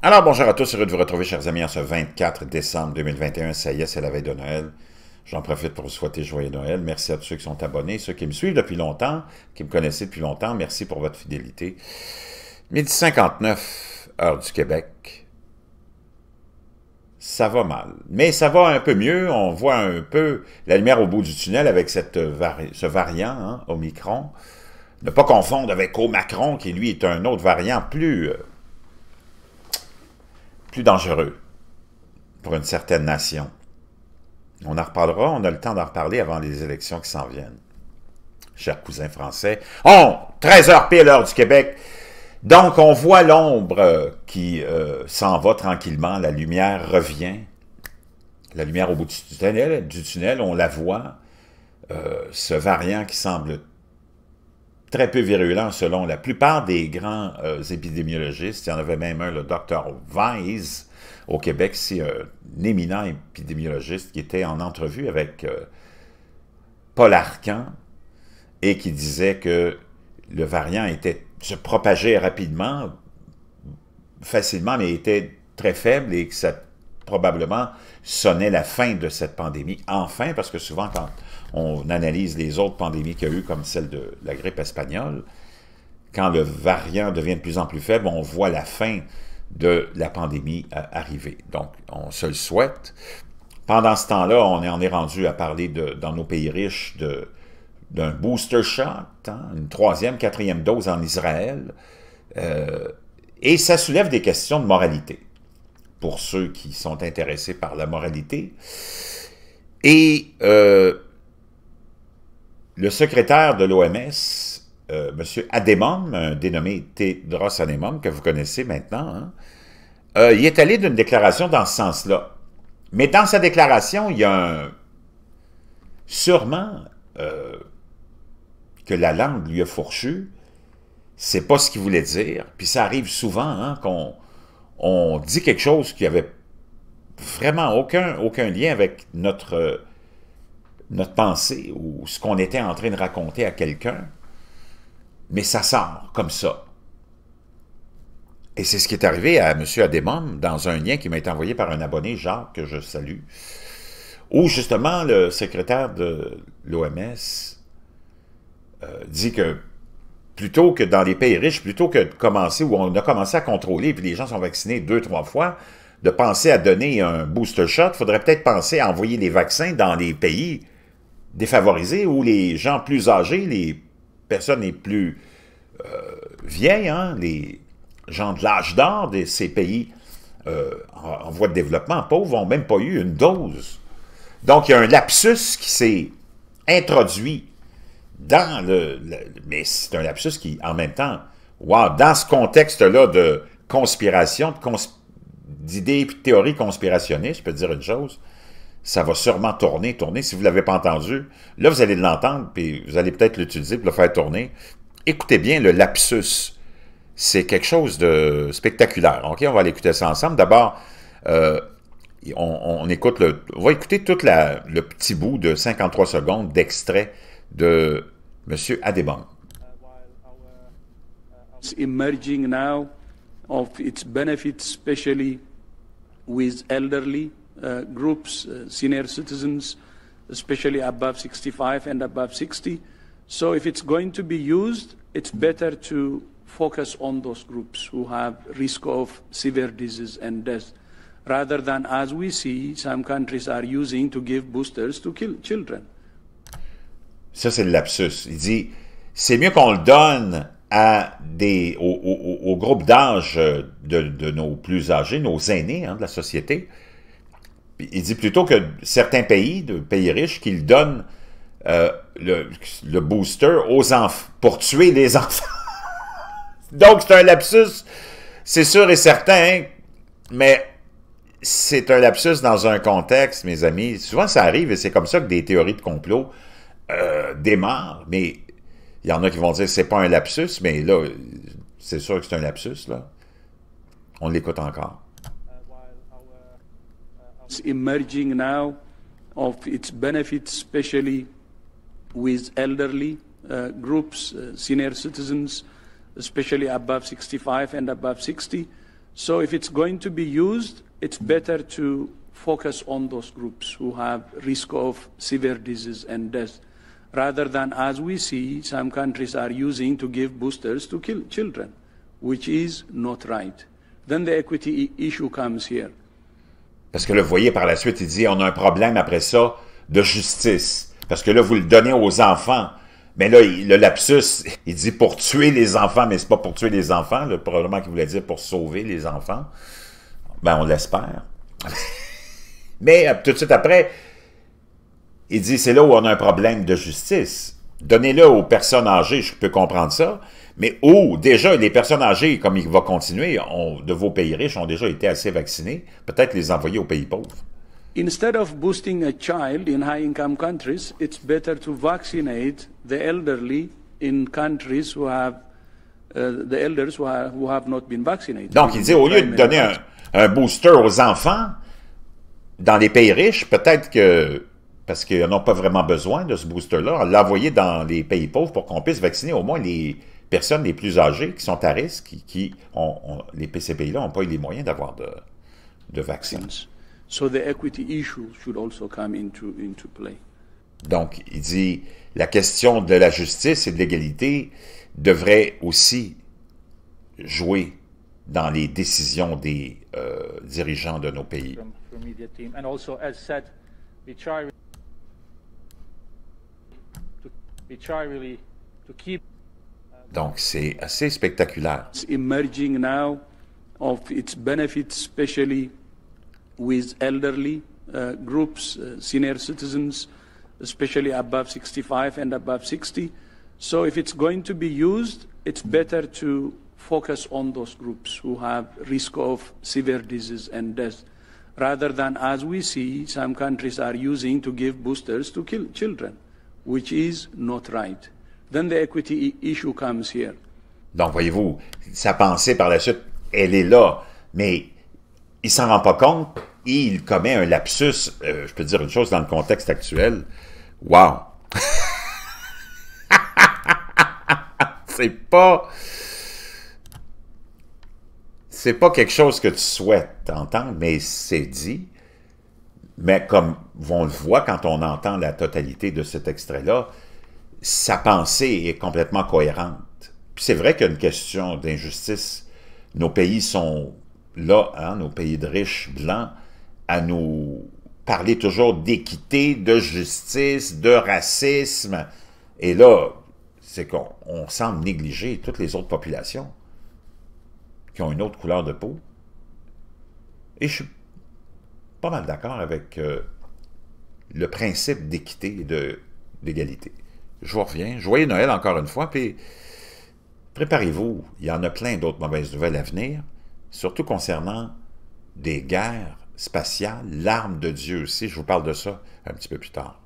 Alors, bonjour à tous, heureux de vous retrouver, chers amis, en ce 24 décembre 2021. Ça y est, c'est la veille de Noël. J'en profite pour vous souhaiter joyeux Noël. Merci à tous ceux qui sont abonnés, ceux qui me suivent depuis longtemps, qui me connaissaient depuis longtemps. Merci pour votre fidélité. 1059, heures du Québec. Ça va mal. Mais ça va un peu mieux. On voit un peu la lumière au bout du tunnel avec ce variant, hein, Omicron. Ne pas confondre avec Omacron, qui lui est un autre variant plus... Euh, plus dangereux pour une certaine nation. On en reparlera, on a le temps d'en reparler avant les élections qui s'en viennent. Chers cousins français, on, 13 h pile heure du Québec. Donc, on voit l'ombre qui euh, s'en va tranquillement, la lumière revient. La lumière au bout du tunnel, du tunnel on la voit. Euh, ce variant qui semble très peu virulent selon la plupart des grands euh, épidémiologistes. Il y en avait même un, le docteur Weiss, au Québec, c'est euh, un éminent épidémiologiste qui était en entrevue avec euh, Paul Arcan et qui disait que le variant était, se propageait rapidement, facilement, mais était très faible et que ça probablement sonnait la fin de cette pandémie. Enfin, parce que souvent, quand on analyse les autres pandémies qu'il y a eu, comme celle de la grippe espagnole, quand le variant devient de plus en plus faible, on voit la fin de la pandémie euh, arriver. Donc, on se le souhaite. Pendant ce temps-là, on en est rendu à parler de, dans nos pays riches d'un booster shot, hein, une troisième, quatrième dose en Israël. Euh, et ça soulève des questions de moralité pour ceux qui sont intéressés par la moralité. Et euh, le secrétaire de l'OMS, euh, M. Ademom, dénommé Tedros Ademon, que vous connaissez maintenant, hein, euh, il est allé d'une déclaration dans ce sens-là. Mais dans sa déclaration, il y a un... sûrement que la langue lui a fourchu, c'est pas ce qu'il voulait dire. Puis ça arrive souvent hein, qu'on on dit quelque chose qui avait vraiment aucun, aucun lien avec notre, euh, notre pensée ou ce qu'on était en train de raconter à quelqu'un, mais ça sort comme ça. Et c'est ce qui est arrivé à M. membres dans un lien qui m'a été envoyé par un abonné, Jacques, que je salue, où justement le secrétaire de l'OMS euh, dit que plutôt que dans les pays riches, plutôt que de commencer où on a commencé à contrôler, puis les gens sont vaccinés deux, trois fois, de penser à donner un booster shot, il faudrait peut-être penser à envoyer les vaccins dans les pays défavorisés où les gens plus âgés, les personnes les plus euh, vieilles, hein, les gens de l'âge d'or de ces pays euh, en, en, voie de développement pauvres n'ont même pas eu une dose. Donc, il y a un lapsus qui s'est introduit dans le, mais c'est un lapsus qui, en même temps, wow, dans ce contexte-là de conspiration, d'idées et de théories conspirationnistes, je peux dire une chose, ça va sûrement tourner, tourner. Si vous ne l'avez pas entendu, là, vous allez l'entendre, puis vous allez peut-être l'utiliser pour le faire tourner. Écoutez bien le lapsus. C'est quelque chose de spectaculaire. OK, on va l'écouter ça ensemble. D'abord, euh, on, écoute le, on va écouter tout le petit bout de 53 secondes d'extrait de M. Adeban. Emerging now of its benefits, especially with elderly uh, groups, uh, senior citizens, especially above 65 and above 60. So, if it's going to be used, it's better to focus on those groups who have risk of severe disease and death, rather than as we see some countries are using to give boosters to kill children. Ça, c'est le lapsus. Il dit, c'est mieux qu'on le donne à des, au, groupe d'âge de, nos plus âgés, nos aînés hein, de la société. Il dit plutôt que certains pays, de pays riches, qu'ils donnent euh, le, booster aux enfants pour tuer les enfants. Donc, c'est un lapsus, c'est sûr et certain, mais c'est un lapsus dans un contexte, mes amis. Souvent, ça arrive et c'est comme ça que des théories de complot euh, démarre, mais il y en a qui vont dire c'est pas un lapsus, mais là, c'est sûr que c'est un lapsus, là. On l'écoute encore. It's emerging now of its benefits, especially with elderly uh, groups, uh, senior citizens, especially above 65 and above 60. So if it's going to be used, it's better to focus on those groups who have risk of severe disease and death boosters Parce que là, vous voyez, par la suite, il dit, on a un problème après ça de justice. Parce que là, vous le donnez aux enfants. Mais là, le lapsus, il dit pour tuer les enfants, mais c'est pas pour tuer les enfants. Le probablement qu'il voulait dire pour sauver les enfants. Ben, on l'espère. mais euh, tout de suite après, il dit, c'est là où on a un problème de justice. Donnez-le aux personnes âgées, je peux comprendre ça, mais où déjà, les personnes âgées, comme il va continuer, de vos pays riches ont déjà été assez vaccinés, peut-être les envoyer aux pays pauvres. Instead of boosting a child in high-income countries, it's better to vaccinate the elderly in countries who have uh, the elders who, have not been vaccinated. Donc, il dit, au lieu de donner un booster aux enfants dans les pays riches, peut-être que parce qu'ils n'ont pas vraiment besoin de ce booster-là, l'a envoyé dans les pays pauvres pour qu'on puisse vacciner au moins les personnes les plus âgées qui sont à risque, qui, qui ont, les PCPI-là n'ont pas eu les moyens d'avoir de, vaccins. Donc, il dit, la question de la justice et de l'égalité devrait aussi jouer dans les décisions des euh, dirigeants de nos pays. Uh, Donc c'est assez spectaculaire. Uh, uh, especially above 65 and above 60. So if it's going to be used, it's better to focus on those groups who have risk of severe disease and death, rather than as we see some countries are using to give boosters to kill children. which is not right. Then the equity issue comes here. Donc, voyez-vous, sa pensée par la suite, elle est là, mais il s'en rend pas compte et il commet un lapsus. Euh, je peux dire une chose dans le contexte actuel. Wow! c'est pas. C'est pas quelque chose que tu souhaites entendre, mais c'est dit. Mais comme on le voit quand on entend la totalité de cet extrait-là, sa pensée est complètement cohérente. Puis c'est vrai qu'il y a une question d'injustice. Nos pays sont là, hein, nos pays de riches blancs, à nous parler toujours d'équité, de justice, de racisme. Et là, c'est qu'on semble négliger toutes les autres populations qui ont une autre couleur de peau. Et je suis pas mal d'accord avec euh, le principe d'équité et d'égalité. Je vous reviens. Joyeux Noël encore une fois, puis préparez-vous. Il y en a plein d'autres mauvaises nouvelles à venir, surtout concernant des guerres spatiales, l'arme de Dieu aussi. Je vous parle de ça un petit peu plus tard.